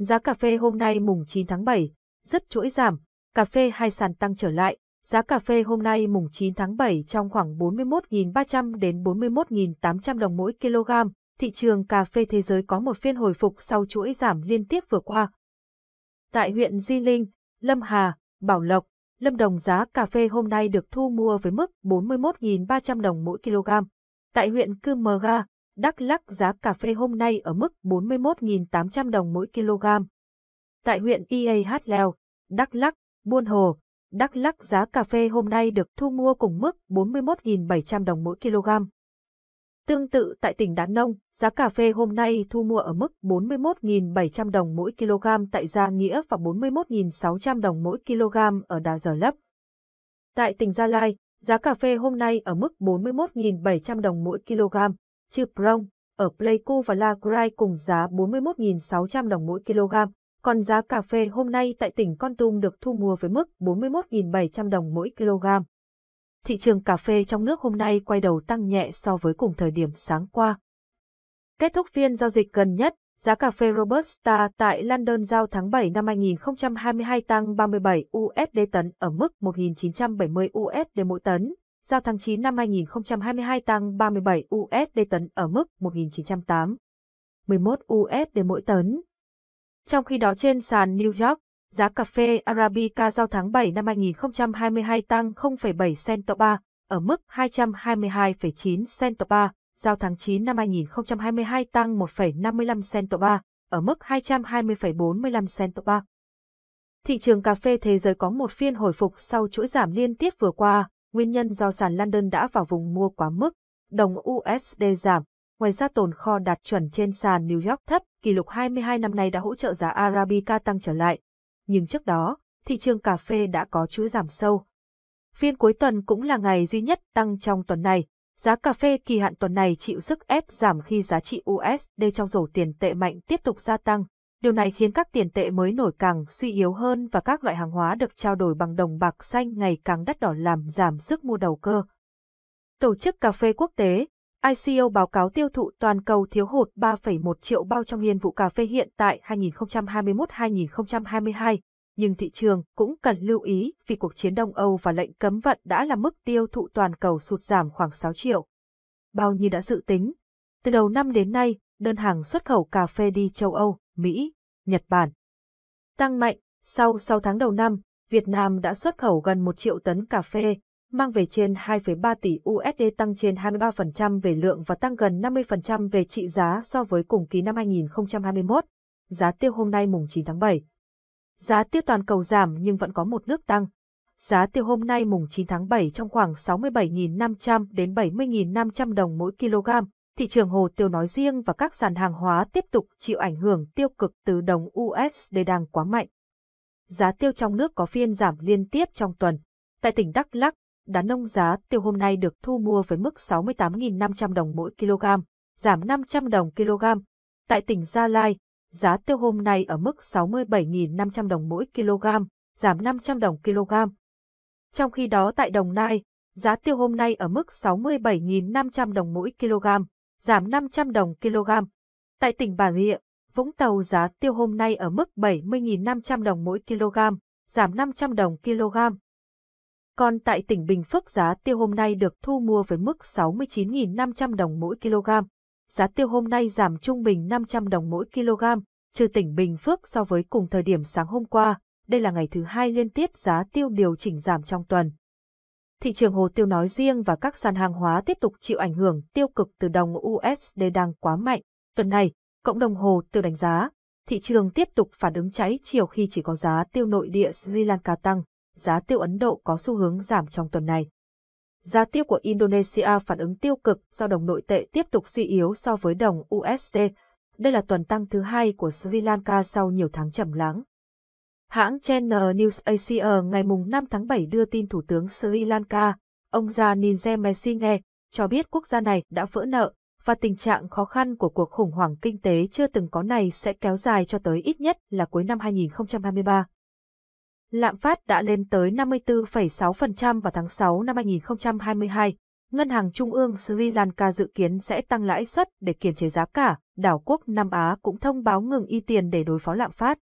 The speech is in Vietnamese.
Giá cà phê hôm nay mùng 9 tháng 7, rất chuỗi giảm, cà phê hai sàn tăng trở lại. Giá cà phê hôm nay mùng 9 tháng 7 trong khoảng 41.300 đến 41.800 đồng mỗi kg. Thị trường cà phê thế giới có một phiên hồi phục sau chuỗi giảm liên tiếp vừa qua. Tại huyện Di Linh, Lâm Hà, Bảo Lộc, Lâm Đồng giá cà phê hôm nay được thu mua với mức 41.300 đồng mỗi kg. Tại huyện Cư Mờ Ga, Đắk Lắc giá cà phê hôm nay ở mức 41.800 đồng mỗi kg. Tại huyện IAH Leo, Đắk Lắc, Buôn Hồ, Đắk Lắc giá cà phê hôm nay được thu mua cùng mức 41.700 đồng mỗi kg. Tương tự tại tỉnh Đán Nông, giá cà phê hôm nay thu mua ở mức 41.700 đồng mỗi kg tại Gia Nghĩa và 41.600 đồng mỗi kg ở Đà Giờ Lấp. Tại tỉnh Gia Lai, giá cà phê hôm nay ở mức 41.700 đồng mỗi kg, chư Prong, ở Pleiku và La Grai cùng giá 41.600 đồng mỗi kg, còn giá cà phê hôm nay tại tỉnh Con Tum được thu mua với mức 41.700 đồng mỗi kg. Thị trường cà phê trong nước hôm nay quay đầu tăng nhẹ so với cùng thời điểm sáng qua. Kết thúc phiên giao dịch gần nhất, giá cà phê Robusta tại London giao tháng 7 năm 2022 tăng 37 USD tấn ở mức 1.970 USD mỗi tấn, giao tháng 9 năm 2022 tăng 37 USD tấn ở mức 1 90811 11 USD mỗi tấn. Trong khi đó trên sàn New York, giá cà phê Arabica giao tháng 7 năm 2022 tăng 0,7 cent/tọa cent ต่อ ba ở mức 222,9 cent/tọa cent ต่อ ba, giao tháng 9 năm 2022 tăng 1,55 cent/tọa cent ต่อ ba ở mức 220,45 cent/tọa cent ต่อ ba. Thị trường cà phê thế giới có một phiên hồi phục sau chuỗi giảm liên tiếp vừa qua, nguyên nhân do sàn London đã vào vùng mua quá mức, đồng USD giảm. Ngoài ra tồn kho đạt chuẩn trên sàn New York thấp, kỷ lục 22 năm nay đã hỗ trợ giá Arabica tăng trở lại. Nhưng trước đó, thị trường cà phê đã có chuỗi giảm sâu. Phiên cuối tuần cũng là ngày duy nhất tăng trong tuần này. Giá cà phê kỳ hạn tuần này chịu sức ép giảm khi giá trị USD trong rổ tiền tệ mạnh tiếp tục gia tăng. Điều này khiến các tiền tệ mới nổi càng suy yếu hơn và các loại hàng hóa được trao đổi bằng đồng bạc xanh ngày càng đắt đỏ làm giảm sức mua đầu cơ. Tổ chức Cà phê Quốc tế, ICO báo cáo tiêu thụ toàn cầu thiếu hụt 3,1 triệu bao trong niên vụ cà phê hiện tại 2021-2022, nhưng thị trường cũng cần lưu ý vì cuộc chiến Đông Âu và lệnh cấm vận đã làm mức tiêu thụ toàn cầu sụt giảm khoảng 6 triệu. Bao nhiêu đã dự tính? Từ đầu năm đến nay, đơn hàng xuất khẩu cà phê đi châu Âu, Mỹ, Nhật Bản. Tăng mạnh, sau 6 tháng đầu năm, Việt Nam đã xuất khẩu gần 1 triệu tấn cà phê, mang về trên 2,3 tỷ USD tăng trên 23% về lượng và tăng gần 50% về trị giá so với cùng kỳ năm 2021. Giá tiêu hôm nay mùng 9 tháng 7. Giá tiêu toàn cầu giảm nhưng vẫn có một nước tăng. Giá tiêu hôm nay mùng 9 tháng 7 trong khoảng 67.500 đến 70.500 đồng mỗi kg, thị trường hồ tiêu nói riêng và các sàn hàng hóa tiếp tục chịu ảnh hưởng tiêu cực từ đồng USD đang quá mạnh. Giá tiêu trong nước có phiên giảm liên tiếp trong tuần. Tại tỉnh Đắk Lắk, đá nông giá tiêu hôm nay được thu mua với mức 68.500 đồng mỗi kg, giảm 500 đồng kg. Tại tỉnh Gia Lai, giá tiêu hôm nay ở mức 67.500 đồng mỗi kg, giảm 500 đồng kg. Trong khi đó tại Đồng Nai, giá tiêu hôm nay ở mức 67.500 đồng mỗi kg, giảm 500 đồng kg. Tại tỉnh Bà Rịa, Vũng Tàu giá tiêu hôm nay ở mức 70.500 đồng mỗi kg, giảm 500 đồng kg. Còn tại tỉnh Bình Phước giá tiêu hôm nay được thu mua với mức 69.500 đồng mỗi kg. Giá tiêu hôm nay giảm trung bình 500 đồng mỗi kg, trừ tỉnh Bình Phước so với cùng thời điểm sáng hôm qua. Đây là ngày thứ hai liên tiếp giá tiêu điều chỉnh giảm trong tuần thị trường hồ tiêu nói riêng và các sàn hàng hóa tiếp tục chịu ảnh hưởng tiêu cực từ đồng USD đang quá mạnh. Tuần này, cộng đồng hồ tiêu đánh giá, thị trường tiếp tục phản ứng cháy chiều khi chỉ có giá tiêu nội địa Sri Lanka tăng, giá tiêu Ấn Độ có xu hướng giảm trong tuần này. Giá tiêu của Indonesia phản ứng tiêu cực do đồng nội tệ tiếp tục suy yếu so với đồng USD. Đây là tuần tăng thứ hai của Sri Lanka sau nhiều tháng trầm lắng. Hãng Channel News Asia e ngày 5 tháng 7 đưa tin Thủ tướng Sri Lanka, ông Janin Zemesinge, cho biết quốc gia này đã vỡ nợ và tình trạng khó khăn của cuộc khủng hoảng kinh tế chưa từng có này sẽ kéo dài cho tới ít nhất là cuối năm 2023. Lạm phát đã lên tới 54,6% vào tháng 6 năm 2022. Ngân hàng Trung ương Sri Lanka dự kiến sẽ tăng lãi suất để kiềm chế giá cả. Đảo quốc Nam Á cũng thông báo ngừng y tiền để đối phó lạm phát.